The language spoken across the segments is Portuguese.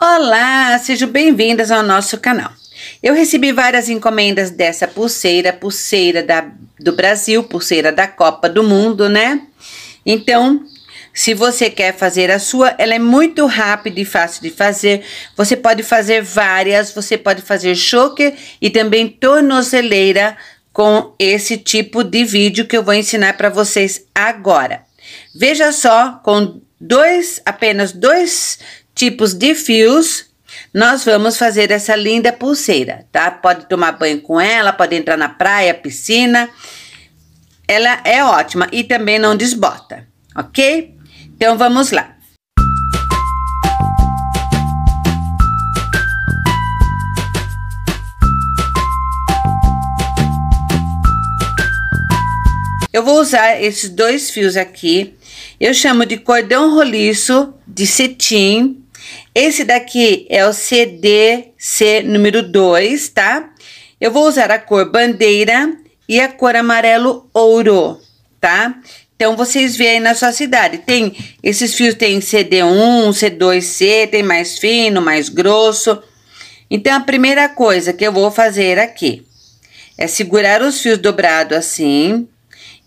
Olá, sejam bem-vindas ao nosso canal. Eu recebi várias encomendas dessa pulseira, pulseira da, do Brasil, pulseira da Copa do Mundo, né? Então, se você quer fazer a sua, ela é muito rápida e fácil de fazer. Você pode fazer várias, você pode fazer choker e também tornozeleira com esse tipo de vídeo que eu vou ensinar para vocês agora. Veja só, com dois, apenas dois tipos de fios, nós vamos fazer essa linda pulseira, tá? Pode tomar banho com ela, pode entrar na praia, piscina. Ela é ótima e também não desbota, ok? Então, vamos lá. Eu vou usar esses dois fios aqui. Eu chamo de cordão roliço de cetim esse daqui é o CDC número 2, tá? Eu vou usar a cor bandeira e a cor amarelo ouro, tá? Então, vocês veem aí na sua cidade. Tem, esses fios tem CD1, C2C, tem mais fino, mais grosso. Então, a primeira coisa que eu vou fazer aqui é segurar os fios dobrados assim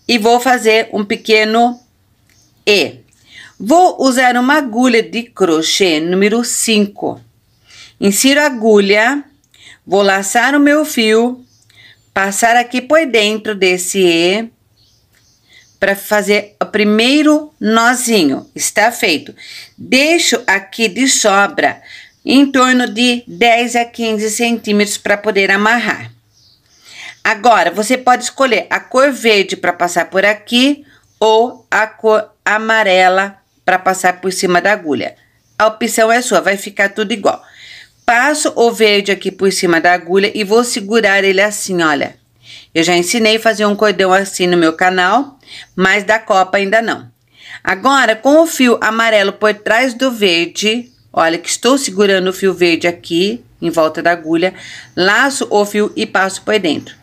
e vou fazer um pequeno E. Vou usar uma agulha de crochê número 5. Insiro a agulha, vou laçar o meu fio, passar aqui por dentro desse E, para fazer o primeiro nozinho. Está feito. Deixo aqui de sobra em torno de 10 a 15 centímetros para poder amarrar. Agora, você pode escolher a cor verde para passar por aqui ou a cor amarela para passar por cima da agulha. A opção é sua, vai ficar tudo igual. Passo o verde aqui por cima da agulha e vou segurar ele assim, olha. Eu já ensinei a fazer um cordão assim no meu canal, mas da copa ainda não. Agora, com o fio amarelo por trás do verde, olha que estou segurando o fio verde aqui, em volta da agulha, laço o fio e passo por dentro.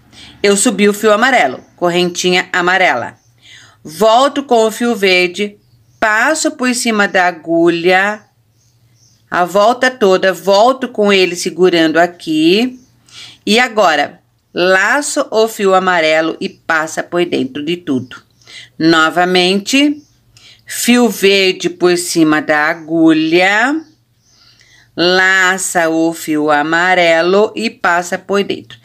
Eu subi o fio amarelo, correntinha amarela. Volto com o fio verde, passo por cima da agulha, a volta toda, volto com ele segurando aqui. E agora, laço o fio amarelo e passa por dentro de tudo. Novamente, fio verde por cima da agulha, laça o fio amarelo e passa por dentro.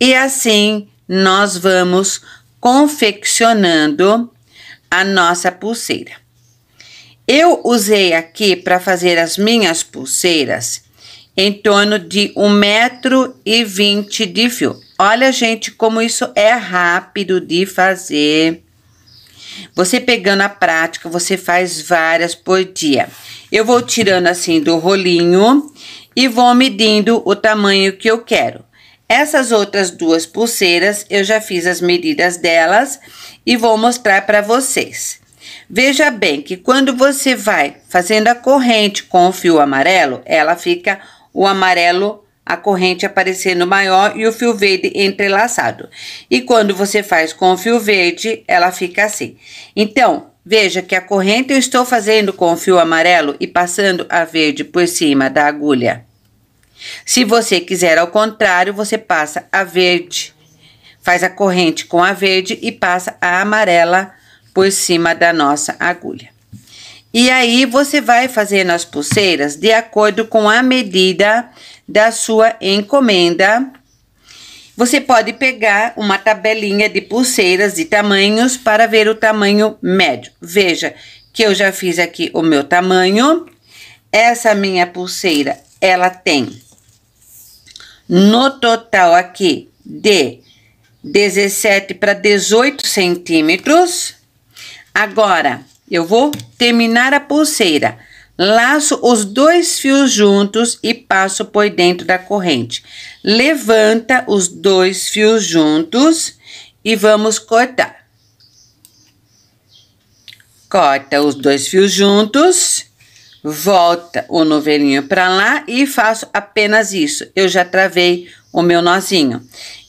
E assim, nós vamos confeccionando a nossa pulseira. Eu usei aqui para fazer as minhas pulseiras em torno de 120 metro e de fio. Olha, gente, como isso é rápido de fazer. Você pegando a prática, você faz várias por dia. Eu vou tirando assim do rolinho e vou medindo o tamanho que eu quero. Essas outras duas pulseiras, eu já fiz as medidas delas e vou mostrar para vocês. Veja bem que quando você vai fazendo a corrente com o fio amarelo, ela fica o amarelo a corrente aparecendo maior e o fio verde entrelaçado. E quando você faz com o fio verde, ela fica assim. Então, veja que a corrente eu estou fazendo com o fio amarelo e passando a verde por cima da agulha. Se você quiser ao contrário, você passa a verde, faz a corrente com a verde e passa a amarela por cima da nossa agulha. E aí você vai fazendo as pulseiras de acordo com a medida da sua encomenda. Você pode pegar uma tabelinha de pulseiras de tamanhos para ver o tamanho médio. Veja que eu já fiz aqui o meu tamanho. Essa minha pulseira, ela tem no total aqui de 17 para 18 centímetros. Agora, eu vou terminar a pulseira. Laço os dois fios juntos e passo por dentro da corrente. Levanta os dois fios juntos e vamos cortar. Corta os dois fios juntos, volta o novelinho para lá e faço apenas isso. Eu já travei o meu nozinho.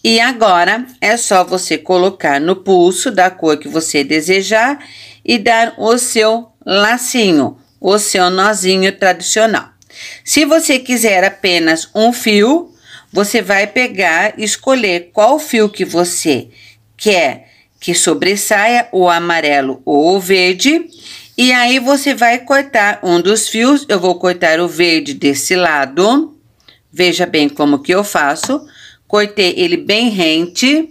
E agora é só você colocar no pulso da cor que você desejar e dar o seu lacinho, o seu nozinho tradicional. Se você quiser apenas um fio, você vai pegar e escolher qual fio que você quer que sobressaia, o amarelo ou o verde, e aí você vai cortar um dos fios. Eu vou cortar o verde desse lado Veja bem como que eu faço. Cortei ele bem rente.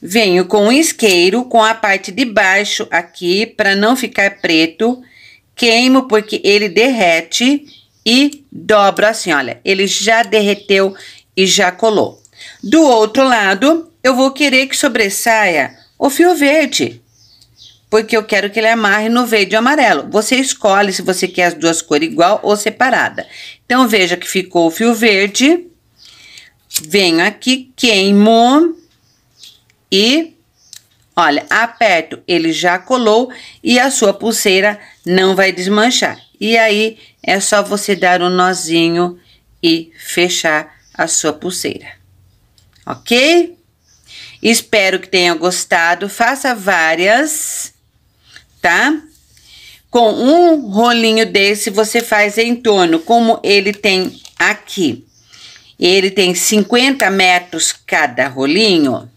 Venho com o isqueiro, com a parte de baixo aqui, para não ficar preto. Queimo porque ele derrete e dobro assim, olha. Ele já derreteu e já colou. Do outro lado, eu vou querer que sobressaia o fio verde, porque eu quero que ele amarre no verde e amarelo. Você escolhe se você quer as duas cores igual ou separada. Então, veja que ficou o fio verde. Venho aqui, queimo e, olha, aperto, ele já colou e a sua pulseira não vai desmanchar. E aí, é só você dar um nozinho e fechar a sua pulseira, ok? Espero que tenha gostado, faça várias, tá? Com um rolinho desse, você faz em torno, como ele tem aqui. Ele tem 50 metros cada rolinho.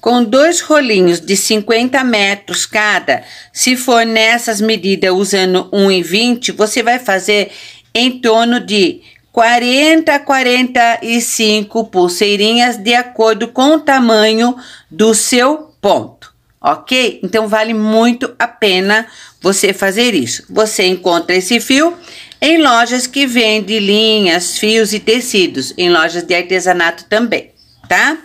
Com dois rolinhos de 50 metros cada, se for nessas medidas usando 1,20, você vai fazer em torno de 40 a 45 pulseirinhas de acordo com o tamanho do seu ponto ok? Então vale muito a pena você fazer isso. Você encontra esse fio em lojas que vendem linhas, fios e tecidos, em lojas de artesanato também, tá?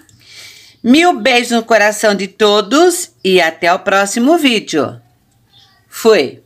Mil beijos no coração de todos e até o próximo vídeo. Fui!